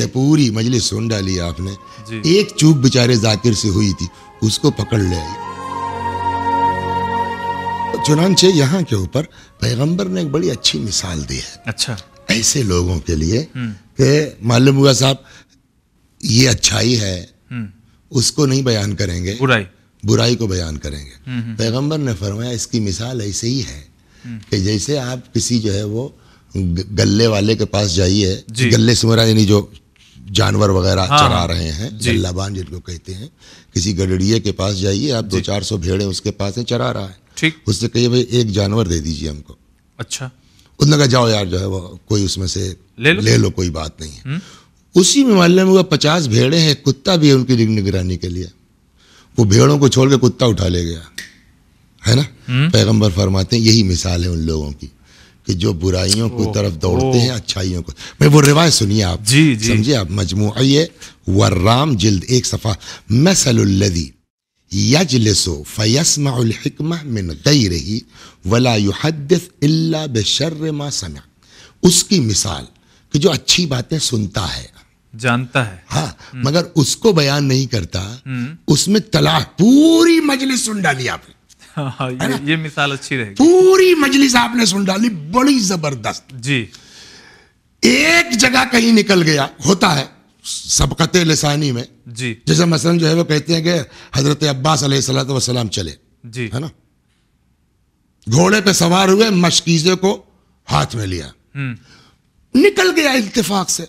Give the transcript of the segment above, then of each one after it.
है पूरी मजलिस सुन डाली आपने एक चूक बेचारे जाकिर से हुई थी उसको पकड़ ले आई चुनाचे यहाँ के ऊपर पैगंबर ने एक बड़ी अच्छी मिसाल दी है अच्छा ऐसे लोगों के लिए हम्म। कि मालूम हुआ साहब ये अच्छाई है हम्म। उसको नहीं बयान करेंगे बुराई बुराई को बयान करेंगे हम्म, पैगंबर ने फरमाया इसकी मिसाल ऐसे ही है कि जैसे आप किसी जो है वो गल्ले वाले के पास जाइए गल्ले से मरा यानी जो जानवर वगैरह हाँ, चरा हाँ। रहे हैं जल्लाबान जिनको कहते हैं किसी गडरिए के पास जाइए आप दो चार सौ भेड़े उसके पास है चरा रहा है ठीक उससे कहिए भाई एक जानवर दे दीजिए हमको अच्छा उसने कहा जाओ यार जो है वो कोई उसमें से ले लो, ले लो कोई बात नहीं है हम्म। उसी मामले में वह पचास भेड़े हैं कुत्ता भी है उनकी निगरानी के लिए वो भेड़ों को छोड़ के कुत्ता उठा ले गया है ना हम्म। पैगंबर फरमाते हैं यही मिसाल है उन लोगों की कि जो बुराइयों की तरफ दौड़ते हैं अच्छाइयों को मैं वो रिवायत सुनिए आप जी जी समझिए आप मजमू आइए वर्राम जिल्द एक सफ़ा मसलदी यजलसो फ़यसमा मिन गई रही वला युहदस इल्ला बेशर मा समा उसकी मिसाल कि जो अच्छी बातें सुनता है जानता है हाँ हम्म। मगर उसको बयान नहीं करता हम्म। उसमें तलाक पूरी मजलिस सुन डाली आपने हाँ, ये, ये मिसाल अच्छी रहेगी पूरी मजलिस आपने सुन डाली बड़ी जबरदस्त जी एक जगह कहीं निकल गया होता है सबकत लसानी में जी जैसे मसलन जो है वो कहते हैं कि हजरत अब्बास चले जी है ना घोड़े पे सवार हुए मशकीजे को हाथ में लिया हम्म। निकल गया इल्तफाक से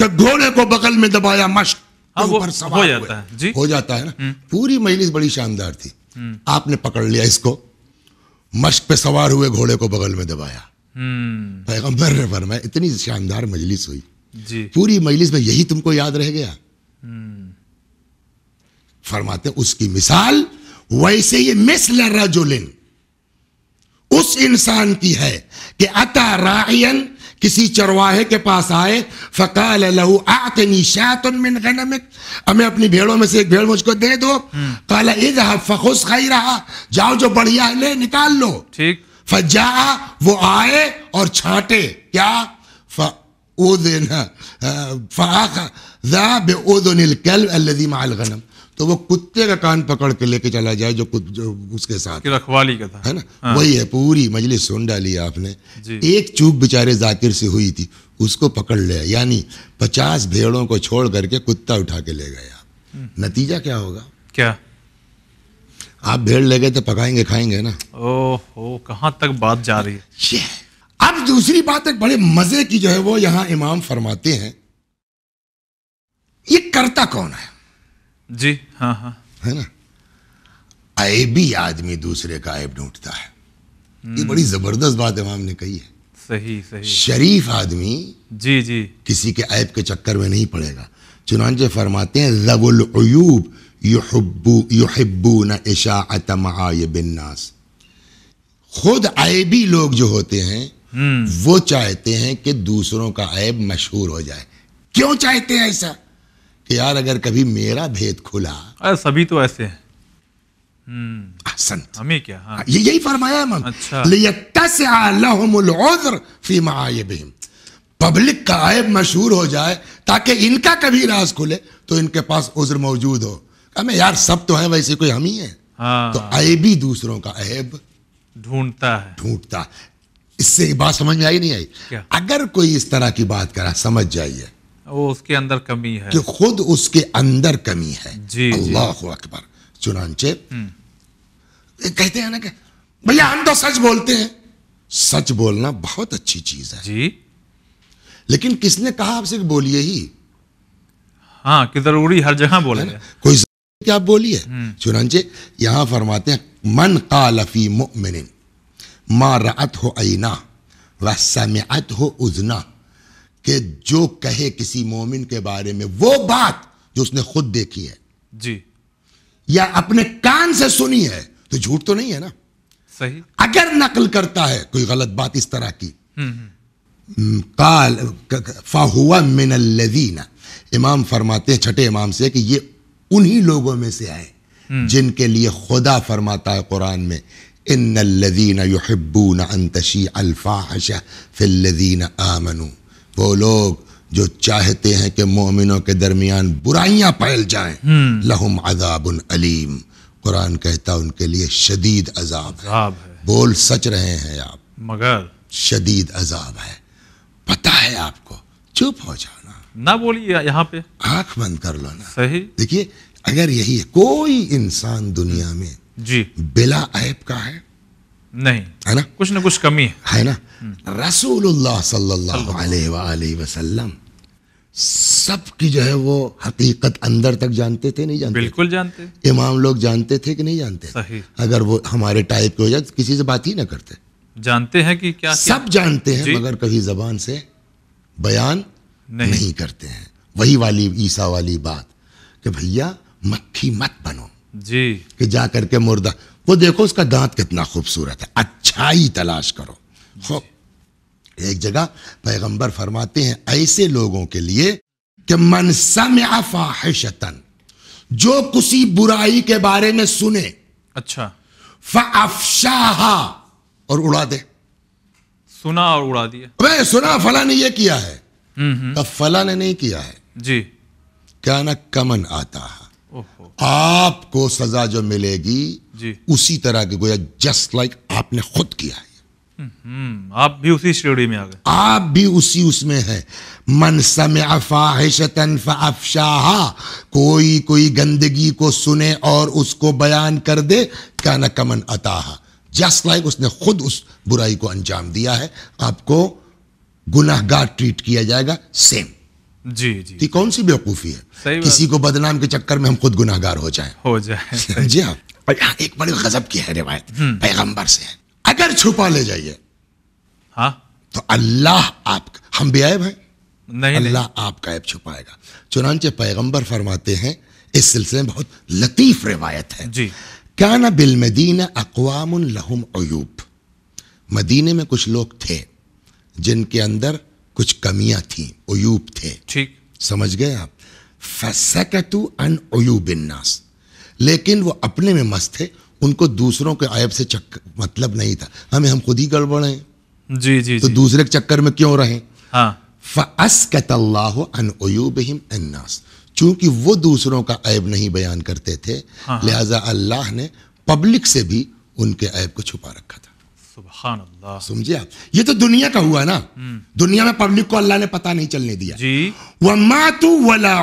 तो घोड़े को बगल में दबाया मश्क हाँ, हो जाता है जी हो जाता है ना हम्म। पूरी मजलिस बड़ी शानदार थी आपने पकड़ लिया इसको मश्क पे सवार हुए घोड़े को बगल में दबाया हम्म। पैगंबर ने फरमाया इतनी शानदार मजलिस हुई जी। पूरी मजलिस में यही तुमको याद रह गया हम्म। फरमाते उसकी मिसाल वैसे ये मिस जो लिन उस इंसान की है कि अता रायन किसी चरवाहे के पास आए फ़काल लहू आतनी शातुन मिन गनमिक हमें अपनी भेड़ों में से एक भेड़ मुझको दे दो काला इज फखुस खाई रहा जाओ जो बढ़िया है ले निकाल लो ठीक फजा वो आए और छाटे क्या फ़ा तो वो कुत्ते का कान पकड़ के लेके चला जाए जो कुछ जो उसके साथ रखवाली का था है ना हाँ। वही है पूरी मजलिस सुन डाली आपने एक चूक बेचारे जाकिर से हुई थी उसको पकड़ लिया यानी पचास भेड़ों को छोड़ करके कुत्ता उठा के ले गए हम्म। नतीजा क्या होगा क्या आप भेड़ ले गए तो पकाएंगे खाएंगे ना ओहो कहाँ तक बात जा रही है अब दूसरी बात एक बड़े मजे की जो है वो यहाँ इमाम फरमाते हैं ये करता कौन है जी हाँ हाँ है ना आईबी आदमी दूसरे का ऐप ढूंढता है ये बड़ी हम्म। जबरदस्त बात इमाम ने कही है सही सही शरीफ आदमी जी जी किसी के ऐब के चक्कर में नहीं पड़ेगा चुनाचे फरमाते हैं अयूब युहब्बू युहब्बू न इशात बिन्नास खुद आईबी लोग जो होते हैं हम्म। वो चाहते हैं कि दूसरों का ऐब मशहूर हो जाए क्यों चाहते हैं ऐसा कि यार अगर कभी मेरा भेद खुला अरे सभी तो ऐसे हैं हम्म। संत हमें क्या हाँ। ये यही फरमाया है अच्छा। पब्लिक का मशहूर हो जाए ताकि इनका कभी राज खुले तो इनके पास उज्र मौजूद हो हमें यार सब तो है वैसे कोई हम ही है हाँ। तो अबी दूसरों का अहब ढूंढता है ढूंढता इससे बात समझ में आई नहीं आई अगर कोई इस तरह की बात करा समझ जाइए वो उसके अंदर कमी है कि खुद उसके अंदर कमी है जी अल्लाह अकबर चुनाचे हम्म। कहते हैं ना कि भैया हम तो सच बोलते हैं सच बोलना बहुत अच्छी चीज है जी लेकिन किसने कहा आपसे बोलिए ही हाँ कि जरूरी हर जगह बोले कोई क्या बोलिए हम्म। चुनाचे यहां फरमाते हैं मन कालफी मुमिन माँ रत हो ऐना वह समत हो उजना कि जो कहे किसी मोमिन के बारे में वो बात जो उसने खुद देखी है जी या अपने कान से सुनी है तो झूठ तो नहीं है ना सही अगर नकल करता है कोई गलत बात इस तरह की हम्म, हम्म। काल फाहुआ मिनल्लदीना इमाम फरमाते हैं छठे इमाम से कि ये उन्हीं लोगों में से आए हम्म। जिनके लिए खुदा फरमाता है कुरान में इन लदीना युहबून अंतशी अल्फाशा फिल्लीना आमनू वो लोग जो चाहते हैं कि मोमिनों के दरमियान बुराइयां फैल जाएं हम्म। लहुम अजाबन अलीम कुरान कहता उनके लिए शदीद अजाब है।, है बोल सच रहे हैं आप मगर शदीद अजाब है पता है आपको चुप हो जाना ना बोलिए यहाँ पे आंख बंद कर लो ना सही देखिए अगर यही है कोई इंसान दुनिया में जी बिला ऐप का है नहीं है ना कुछ ना कुछ कमी है है ना हम्म। रसूलुल्लाह सल्लल्लाहु अलैहि वसल्लम सब की जो है वो हकीकत अंदर तक जानते थे नहीं जानते बिल्कुल जानते इमाम लोग जानते थे कि नहीं जानते सही अगर वो हमारे टाइप के हो जाए किसी से बात ही ना करते जानते हैं कि क्या सब क्या? जानते हैं मगर कभी जबान से बयान नहीं, नहीं करते हैं वही वाली ईसा वाली बात कि भैया मक्खी मत बनो जी कि जा करके मुर्दा वो देखो उसका दांत कितना खूबसूरत है अच्छाई तलाश करो हो एक जगह पैगंबर फरमाते हैं ऐसे लोगों के लिए कि मन में जो किसी बुराई के बारे में सुने अच्छा फाफशाहा और उड़ा दे सुना और उड़ा दिया वे सुना फला ने ये किया है हम्म, हम्म। तब फला ने नहीं किया है जी क्या ना कमन आता है आपको सजा जो मिलेगी जी उसी तरह के गोया जस्ट लाइक आपने खुद किया है हम्म, आप भी उसी श्रेणी में आ गए आप भी उसी उसमें है मन समय अफाहिशतन अफशाहा कोई कोई गंदगी को सुने और उसको बयान कर दे क्या न कमन अताहा जस्ट लाइक उसने खुद उस बुराई को अंजाम दिया है आपको गुनाहगार ट्रीट किया जाएगा सेम जी जी ये कौन सी बेवकूफ़ी है किसी को बदनाम के चक्कर में हम खुद गुनाहगार हो जाए हो जाए जी हाँ पर एक बड़ी गजब की है रिवायत हम्म। पैगंबर से है अगर छुपा ले जाइए हाँ? तो अल्लाह आप हम आए भाई नहीं अल्लाह आपका ऐब छुपाएगा चुनानचे पैगंबर फरमाते हैं इस सिलसिले में बहुत लतीफ रिवायत है जी क्या ना बिल मदीना अकवाम लहुम अयूब मदीने में कुछ लोग थे जिनके अंदर कुछ कमियां थी अयूब थे ठीक समझ गए आप फसकतु अन अयूब इन्नास लेकिन वो अपने में मस्त थे उनको दूसरों के आयब से चक्कर मतलब नहीं था हमें हम खुद ही गड़बड़ हैं जी जी तो जी। दूसरे के चक्कर में क्यों रहे हाँ चूंकि वो दूसरों का ऐब नहीं बयान करते थे हाँ, हाँ। लिहाजा अल्लाह ने पब्लिक से भी उनके ऐब को छुपा रखा था समझे आप ये तो दुनिया का हुआ ना हम्म। दुनिया में पब्लिक को अल्लाह ने पता नहीं चलने दिया जी वा मातु वला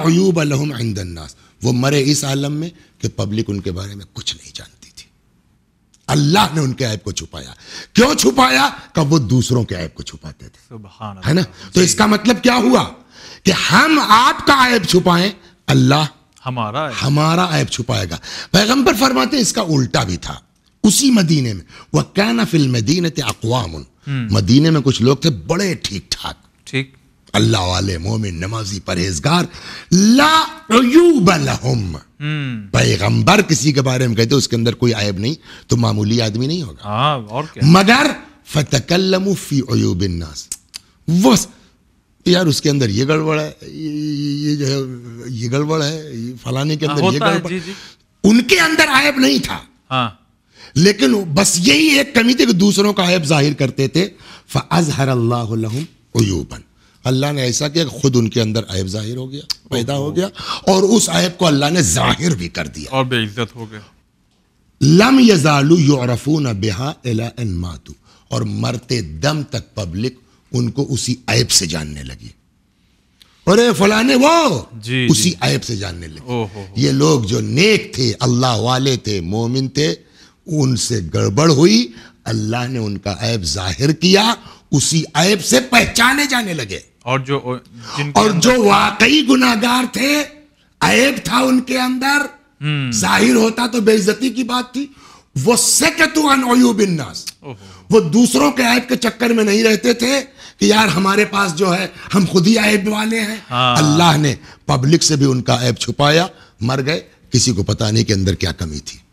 वो मरे इस आलम में कि पब्लिक उनके बारे में कुछ नहीं जानती थी अल्लाह ने उनके ऐप को छुपाया क्यों छुपाया कब वो दूसरों के ऐप को छुपाते थे है ना तो इसका मतलब क्या हुआ कि हम आपका ऐप छुपाएं अल्लाह हमारा आएप। हमारा ऐप छुपाएगा पैगंबर फरमाते इसका उल्टा भी था उसी मदीने में वह कहना फिल्म मदीने थे अकवाम हम्म। मदीने में कुछ लोग थे बड़े ठीक ठाक ठीक अल्लाह वाले मोमिन नमाजी परहेजगार लाबलहम हम्म। पैगंबर किसी के बारे में कहते उसके अंदर कोई आयब नहीं तो मामूली आदमी नहीं होगा हाँ, और क्या? मगर फतकलमु वो यार उसके अंदर ये गड़बड़ है ये जो है ये गड़बड़ है फलाने के हाँ, अंदर ये गड़बड़ उनके अंदर आयब नहीं था हाँ। लेकिन बस यही एक कमी थी कि दूसरों का आयब जाहिर करते थे अजहर अल्लाह अयूबन अल्लाह ने ऐसा किया कि खुद उनके अंदर ऐब जाहिर हो गया पैदा हो गया और उस ऐब को अल्लाह ने जाहिर भी कर दिया और बेइज्जत हो गया लम यजालू यरफून बेहा मातू और मरते दम तक पब्लिक उनको उसी ऐब से जानने लगी अरे फलाने वो जी, उसी ऐब से जानने लगे ये लोग जो नेक थे अल्लाह वाले थे मोमिन थे उनसे गड़बड़ हुई अल्लाह ने उनका ऐब जाहिर किया उसी ऐब से पहचाने जाने लगे और जो और जो वाकई गुनागार थे ऐब था उनके अंदर हम्म। जाहिर होता तो बेइज्जती की बात थी वो सेकतुबिन्नास वो दूसरों के ऐब के चक्कर में नहीं रहते थे कि यार हमारे पास जो है हम खुद ही ऐब वाले हैं हाँ। अल्लाह ने पब्लिक से भी उनका ऐब छुपाया मर गए किसी को पता नहीं कि अंदर क्या कमी थी